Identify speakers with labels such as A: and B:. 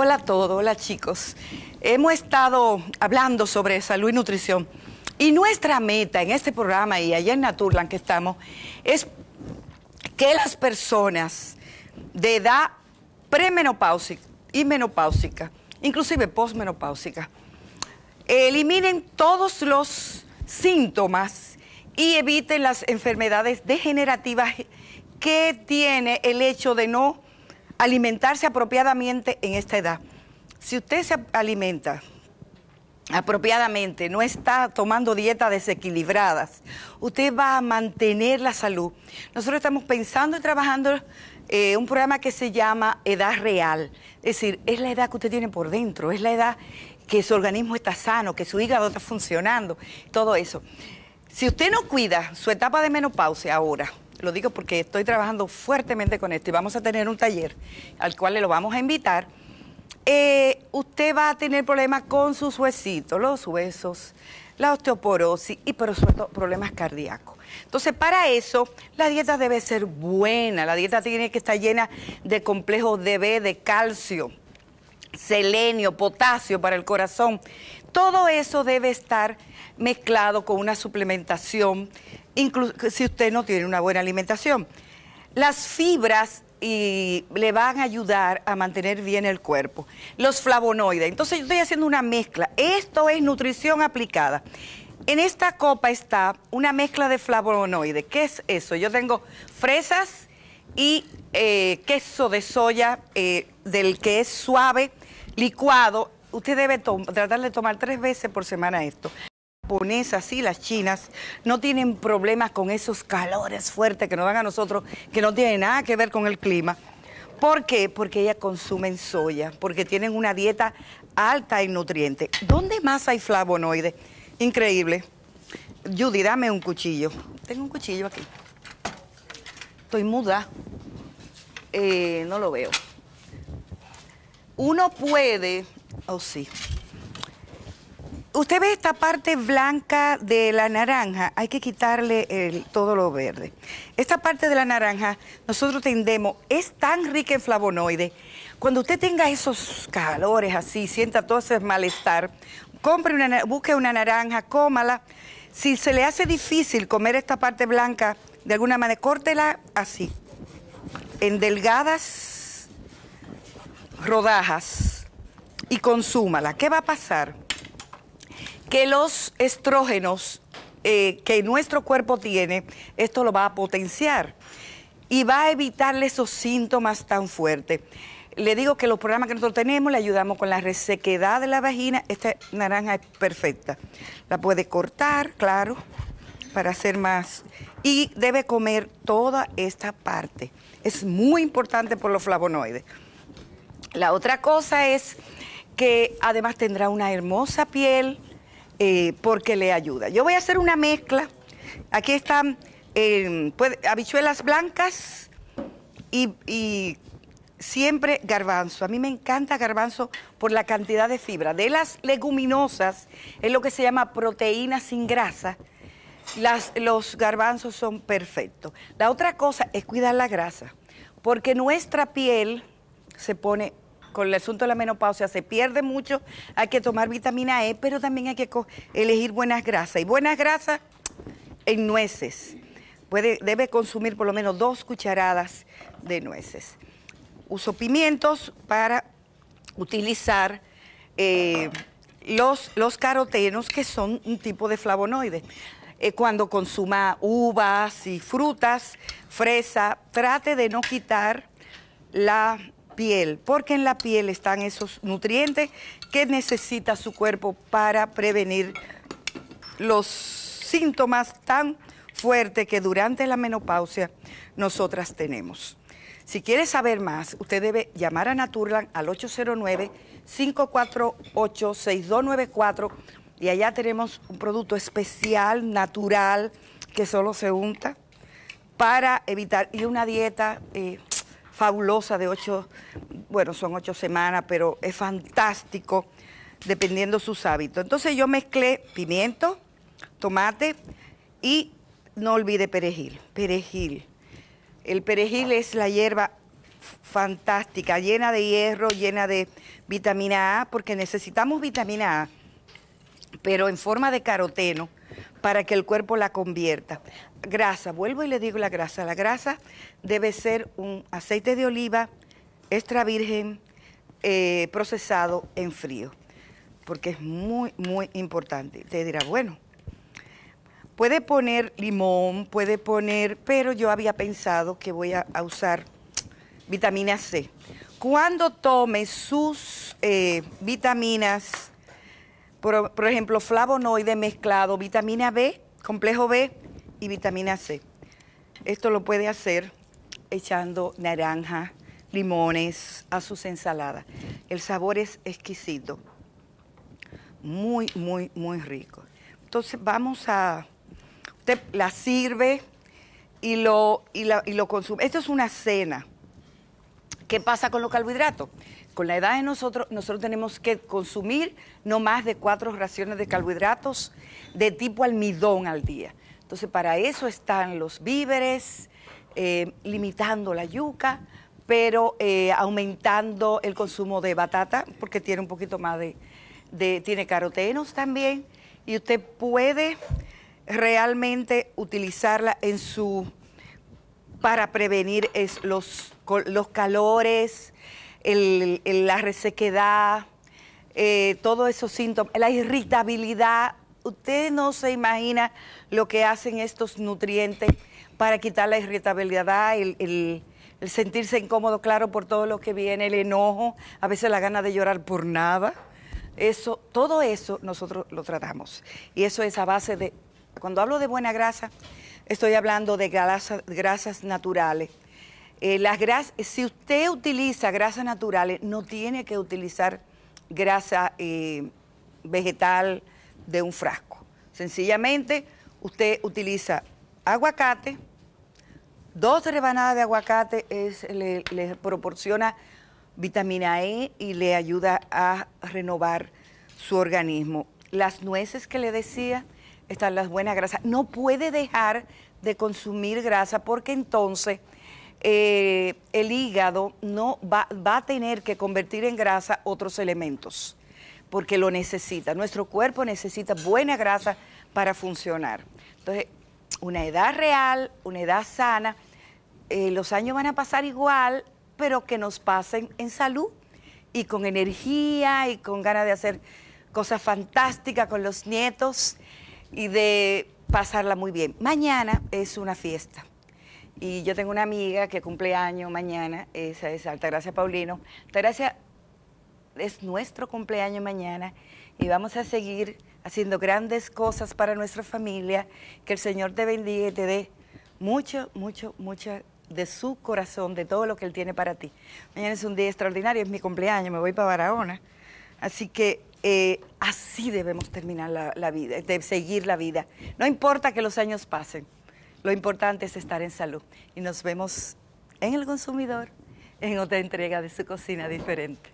A: Hola a todos, hola chicos. Hemos estado hablando sobre salud y nutrición y nuestra meta en este programa y allá en Naturland que estamos es que las personas de edad premenopáusica y menopáusica, inclusive posmenopáusica, eliminen todos los síntomas y eviten las enfermedades degenerativas que tiene el hecho de no alimentarse apropiadamente en esta edad. Si usted se alimenta apropiadamente, no está tomando dietas desequilibradas, usted va a mantener la salud. Nosotros estamos pensando y trabajando eh, un programa que se llama Edad Real, es decir, es la edad que usted tiene por dentro, es la edad que su organismo está sano, que su hígado está funcionando, todo eso. Si usted no cuida su etapa de menopausia ahora, lo digo porque estoy trabajando fuertemente con esto y vamos a tener un taller al cual le lo vamos a invitar. Eh, usted va a tener problemas con sus huesitos, los huesos, la osteoporosis y por supuesto problemas cardíacos. Entonces, para eso, la dieta debe ser buena, la dieta tiene que estar llena de complejos de B, de calcio, selenio, potasio para el corazón. Todo eso debe estar mezclado con una suplementación, incluso si usted no tiene una buena alimentación. Las fibras y le van a ayudar a mantener bien el cuerpo. Los flavonoides. Entonces yo estoy haciendo una mezcla. Esto es nutrición aplicada. En esta copa está una mezcla de flavonoides. ¿Qué es eso? Yo tengo fresas y eh, queso de soya eh, del que es suave licuado, usted debe tratar de tomar tres veces por semana esto. Las japonesas y las chinas no tienen problemas con esos calores fuertes que nos dan a nosotros, que no tienen nada que ver con el clima. ¿Por qué? Porque ellas consumen soya, porque tienen una dieta alta en nutrientes. ¿Dónde más hay flavonoides? Increíble. Judy, dame un cuchillo. Tengo un cuchillo aquí. Estoy muda. Eh, no lo veo uno puede, oh sí, usted ve esta parte blanca de la naranja, hay que quitarle todo lo verde. Esta parte de la naranja, nosotros tendemos, es tan rica en flavonoides. Cuando usted tenga esos calores así, sienta todo ese malestar, compre una, busque una naranja, cómala. Si se le hace difícil comer esta parte blanca, de alguna manera, córtela así, en delgadas rodajas y consúmala, ¿qué va a pasar? Que los estrógenos eh, que nuestro cuerpo tiene, esto lo va a potenciar y va a evitarle esos síntomas tan fuertes. Le digo que los programas que nosotros tenemos le ayudamos con la resequedad de la vagina. Esta naranja es perfecta. La puede cortar, claro, para hacer más. Y debe comer toda esta parte. Es muy importante por los flavonoides. La otra cosa es que además tendrá una hermosa piel eh, porque le ayuda. Yo voy a hacer una mezcla. Aquí están em, habichuelas blancas y, siempre garbanzo. A mí me encanta garbanzo por la cantidad de fibra. De las leguminosas es lo que se llama proteína sin grasa. los garbanzos son perfectos. La otra cosa es cuidar la grasa, porque nuestra piel se pone con el asunto de la menopausia se pierde mucho, hay que tomar vitamina E, pero también hay que elegir buenas grasas. Y buenas grasas en nueces. Puede, debe consumir por lo menos dos cucharadas de nueces. Uso pimientos para utilizar eh, los, los carotenos, que son un tipo de flavonoides. Eh, cuando consuma uvas y frutas, fresa, trate de no quitar la piel, porque en la piel están esos nutrientes que necesita su cuerpo para prevenir los síntomas tan fuertes que durante la menopausia nosotras tenemos. Si quiere saber más, usted debe llamar a Naturland al 809-548-6294 y allá tenemos un producto especial, natural, que solo se unta para evitar, y una dieta eh, fabulosa de ocho, bueno, son ocho semanas, pero es fantástico dependiendo sus hábitos. Entonces yo mezclé pimiento, tomate y no olvide perejil, perejil. El perejil es la hierba fantástica, llena de hierro, llena de vitamina A, porque necesitamos vitamina A pero en forma de caroteno, para que el cuerpo la convierta. Grasa, vuelvo y le digo la grasa. La grasa debe ser un aceite de oliva extra virgen eh, procesado en frío, porque es muy, muy importante. Te dirá, bueno, puede poner limón, puede poner, pero yo había pensado que voy a, usar vitamina C. Cuando tome sus eh, vitaminas por, ejemplo, flavonoide mezclado, vitamina B, complejo B y vitamina C. Esto lo puede hacer echando naranja, limones a sus ensaladas. El sabor es exquisito, muy, muy, muy rico. Entonces vamos a, usted la sirve y lo, y lo consume. Esto es una cena. ¿Qué pasa con los carbohidratos? con la edad de nosotros, nosotros tenemos que consumir no más de cuatro raciones de carbohidratos de tipo almidón al día. Entonces, para eso están los víveres, eh, limitando la yuca, pero eh, aumentando el consumo de batata, porque tiene un poquito más de, tiene carotenos también, y usted puede realmente utilizarla en su, para prevenir los, los calores, el, la resequedad, eh, todos esos síntomas, la irritabilidad. Usted no se imagina lo que hacen estos nutrientes para quitar la irritabilidad, el, sentirse incómodo, claro, por todo lo que viene, el enojo, a veces la gana de llorar por nada. Eso, todo eso nosotros lo tratamos. Y eso es a base de, cuando hablo de buena grasa, estoy hablando de grasas naturales eh, las grasas, si usted utiliza grasas naturales, no tiene que utilizar grasa eh, vegetal de un frasco. Sencillamente, usted utiliza aguacate, dos rebanadas de aguacate le, le, proporciona vitamina E y le ayuda a renovar su organismo. Las nueces que le decía, están las buenas grasas. No puede dejar de consumir grasa porque entonces eh, el hígado no va, a tener que convertir en grasa otros elementos, porque lo necesita. Nuestro cuerpo necesita buena grasa para funcionar. Entonces, una edad real, una edad sana, eh, los años van a pasar igual, pero que nos pasen en salud y con energía y con ganas de hacer cosas fantásticas con los nietos y de pasarla muy bien. Mañana es una fiesta. Y yo tengo una amiga que cumple año mañana, esa es Altagracia Paulino. Gracias es nuestro cumpleaños mañana y vamos a seguir haciendo grandes cosas para nuestra familia. Que el Señor te bendiga y te dé mucho, mucho, mucho de su corazón, de todo lo que Él tiene para ti. Mañana es un día extraordinario, es mi cumpleaños, me voy para Barahona. Así que eh, así debemos terminar la, la vida, de seguir la vida. No importa que los años pasen. Lo importante es estar en salud y nos vemos en el consumidor en otra entrega de su cocina diferente.